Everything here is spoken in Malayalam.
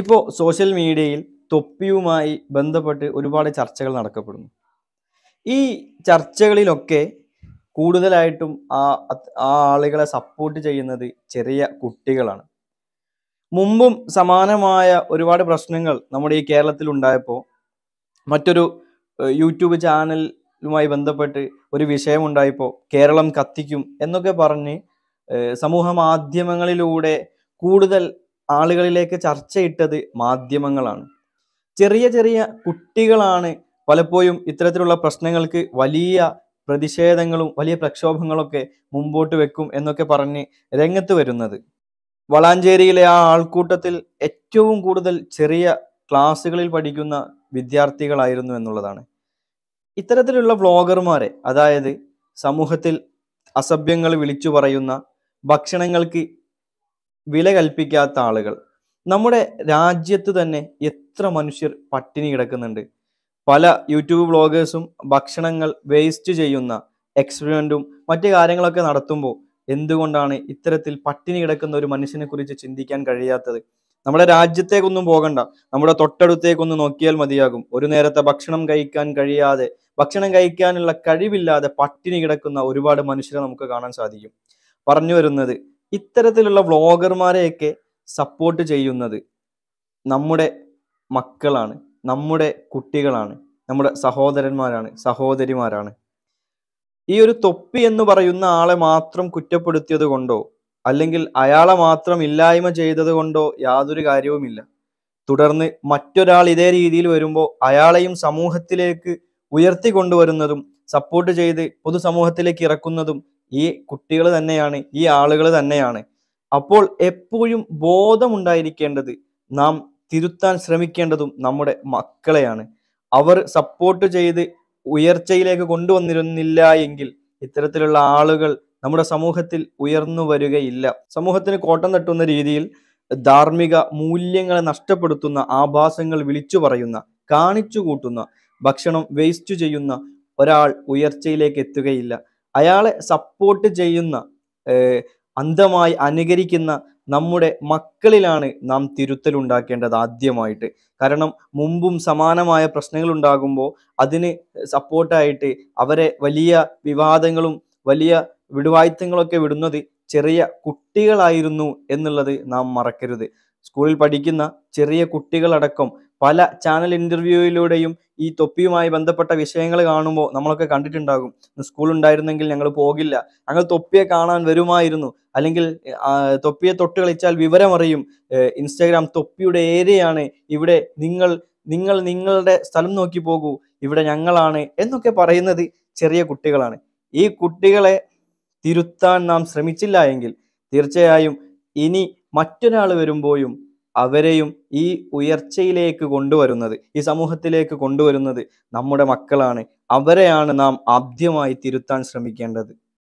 ഇപ്പോൾ സോഷ്യൽ മീഡിയയിൽ തൊപ്പിയുമായി ബന്ധപ്പെട്ട് ഒരുപാട് ചർച്ചകൾ നടക്കപ്പെടുന്നു ഈ ചർച്ചകളിലൊക്കെ കൂടുതലായിട്ടും ആ ആ ആളുകളെ സപ്പോർട്ട് ചെയ്യുന്നത് ചെറിയ കുട്ടികളാണ് മുമ്പും സമാനമായ ഒരുപാട് പ്രശ്നങ്ങൾ നമ്മുടെ ഈ കേരളത്തിൽ ഉണ്ടായപ്പോൾ മറ്റൊരു യൂട്യൂബ് ചാനലുമായി ബന്ധപ്പെട്ട് ഒരു വിഷയമുണ്ടായപ്പോൾ കേരളം കത്തിക്കും എന്നൊക്കെ പറഞ്ഞ് സമൂഹ മാധ്യമങ്ങളിലൂടെ കൂടുതൽ ആളുകളിലേക്ക് ചർച്ചയിട്ടത് മാധ്യമങ്ങളാണ് ചെറിയ ചെറിയ കുട്ടികളാണ് പലപ്പോഴും ഇത്തരത്തിലുള്ള പ്രശ്നങ്ങൾക്ക് വലിയ പ്രതിഷേധങ്ങളും വലിയ പ്രക്ഷോഭങ്ങളൊക്കെ മുമ്പോട്ട് വെക്കും എന്നൊക്കെ പറഞ്ഞ് രംഗത്ത് വരുന്നത് വളാഞ്ചേരിയിലെ ആ ആൾക്കൂട്ടത്തിൽ ഏറ്റവും കൂടുതൽ ചെറിയ ക്ലാസ്സുകളിൽ പഠിക്കുന്ന വിദ്യാർത്ഥികളായിരുന്നു എന്നുള്ളതാണ് ഇത്തരത്തിലുള്ള വ്ളോഗർമാരെ അതായത് സമൂഹത്തിൽ അസഭ്യങ്ങൾ വിളിച്ചു പറയുന്ന ഭക്ഷണങ്ങൾക്ക് വില കൽപ്പിക്കാത്ത ആളുകൾ നമ്മുടെ രാജ്യത്ത് തന്നെ എത്ര മനുഷ്യർ പട്ടിണി കിടക്കുന്നുണ്ട് പല യൂട്യൂബ് വ്ളോഗേഴ്സും ഭക്ഷണങ്ങൾ വേസ്റ്റ് ചെയ്യുന്ന എക്സ്പെരിമെൻറ്റും മറ്റു കാര്യങ്ങളൊക്കെ നടത്തുമ്പോൾ എന്തുകൊണ്ടാണ് ഇത്തരത്തിൽ പട്ടിണി കിടക്കുന്ന ഒരു മനുഷ്യനെ കുറിച്ച് ചിന്തിക്കാൻ കഴിയാത്തത് നമ്മുടെ രാജ്യത്തേക്കൊന്നും പോകണ്ട നമ്മുടെ തൊട്ടടുത്തേക്കൊന്ന് നോക്കിയാൽ മതിയാകും ഒരു നേരത്തെ ഭക്ഷണം കഴിക്കാൻ കഴിയാതെ ഭക്ഷണം കഴിക്കാനുള്ള കഴിവില്ലാതെ പട്ടിണി കിടക്കുന്ന ഒരുപാട് മനുഷ്യരെ നമുക്ക് കാണാൻ സാധിക്കും പറഞ്ഞു വരുന്നത് ഇത്തരത്തിലുള്ള വ്ളോഗർമാരെയൊക്കെ സപ്പോർട്ട് ചെയ്യുന്നത് നമ്മുടെ മക്കളാണ് നമ്മുടെ കുട്ടികളാണ് നമ്മുടെ സഹോദരന്മാരാണ് സഹോദരിമാരാണ് ഈ ഒരു തൊപ്പി എന്ന് പറയുന്ന ആളെ മാത്രം കുറ്റപ്പെടുത്തിയത് കൊണ്ടോ അല്ലെങ്കിൽ അയാളെ മാത്രം ഇല്ലായ്മ ചെയ്തത് കൊണ്ടോ യാതൊരു കാര്യവുമില്ല തുടർന്ന് മറ്റൊരാൾ ഇതേ രീതിയിൽ വരുമ്പോൾ അയാളെയും സമൂഹത്തിലേക്ക് ഉയർത്തി കൊണ്ടുവരുന്നതും സപ്പോർട്ട് ചെയ്ത് പൊതുസമൂഹത്തിലേക്ക് ഇറക്കുന്നതും ഈ കുട്ടികൾ തന്നെയാണ് ഈ ആളുകൾ തന്നെയാണ് അപ്പോൾ എപ്പോഴും ബോധമുണ്ടായിരിക്കേണ്ടത് നാം തിരുത്താൻ ശ്രമിക്കേണ്ടതും നമ്മുടെ മക്കളെയാണ് അവർ സപ്പോർട്ട് ചെയ്ത് ഉയർച്ചയിലേക്ക് കൊണ്ടുവന്നിരുന്നില്ല എങ്കിൽ ഇത്തരത്തിലുള്ള ആളുകൾ നമ്മുടെ സമൂഹത്തിൽ ഉയർന്നു വരികയില്ല സമൂഹത്തിന് കോട്ടം തട്ടുന്ന രീതിയിൽ ധാർമ്മിക മൂല്യങ്ങളെ നഷ്ടപ്പെടുത്തുന്ന ആഭാസങ്ങൾ വിളിച്ചു പറയുന്ന കാണിച്ചു കൂട്ടുന്ന ഭക്ഷണം വേസ്റ്റ് ചെയ്യുന്ന ഒരാൾ ഉയർച്ചയിലേക്ക് എത്തുകയില്ല അയാളെ സപ്പോർട്ട് ചെയ്യുന്ന അന്ധമായി അനുകരിക്കുന്ന നമ്മുടെ മക്കളിലാണ് നാം തിരുത്തൽ ഉണ്ടാക്കേണ്ടത് ആദ്യമായിട്ട് കാരണം മുമ്പും സമാനമായ പ്രശ്നങ്ങൾ ഉണ്ടാകുമ്പോൾ അതിന് സപ്പോർട്ടായിട്ട് അവരെ വലിയ വിവാദങ്ങളും വലിയ വിടുവായുത്തങ്ങളൊക്കെ വിടുന്നത് ചെറിയ കുട്ടികളായിരുന്നു എന്നുള്ളത് നാം മറക്കരുത് സ്കൂളിൽ പഠിക്കുന്ന ചെറിയ കുട്ടികളടക്കം പല ചാനൽ ഇന്റർവ്യൂയിലൂടെയും ഈ തൊപ്പിയുമായി ബന്ധപ്പെട്ട വിഷയങ്ങൾ കാണുമ്പോൾ നമ്മളൊക്കെ കണ്ടിട്ടുണ്ടാകും സ്കൂൾ ഉണ്ടായിരുന്നെങ്കിൽ ഞങ്ങൾ പോകില്ല ഞങ്ങൾ തൊപ്പിയെ കാണാൻ വരുമായിരുന്നു അല്ലെങ്കിൽ തൊപ്പിയെ തൊട്ട് കളിച്ചാൽ വിവരമറിയും ഇൻസ്റ്റാഗ്രാം തൊപ്പിയുടെ ഏരിയയാണ് ഇവിടെ നിങ്ങൾ നിങ്ങൾ നിങ്ങളുടെ സ്ഥലം നോക്കി പോകൂ ഇവിടെ ഞങ്ങളാണ് എന്നൊക്കെ പറയുന്നത് ചെറിയ കുട്ടികളാണ് ഈ കുട്ടികളെ തിരുത്താൻ നാം ശ്രമിച്ചില്ല എങ്കിൽ തീർച്ചയായും ഇനി മറ്റൊരാൾ വരുമ്പോഴും അവരെയും ഈ ഉയർച്ചയിലേക്ക് കൊണ്ടുവരുന്നത് ഈ സമൂഹത്തിലേക്ക് കൊണ്ടുവരുന്നത് നമ്മുടെ മക്കളാണ് അവരെയാണ് നാം ആദ്യമായി തിരുത്താൻ ശ്രമിക്കേണ്ടത്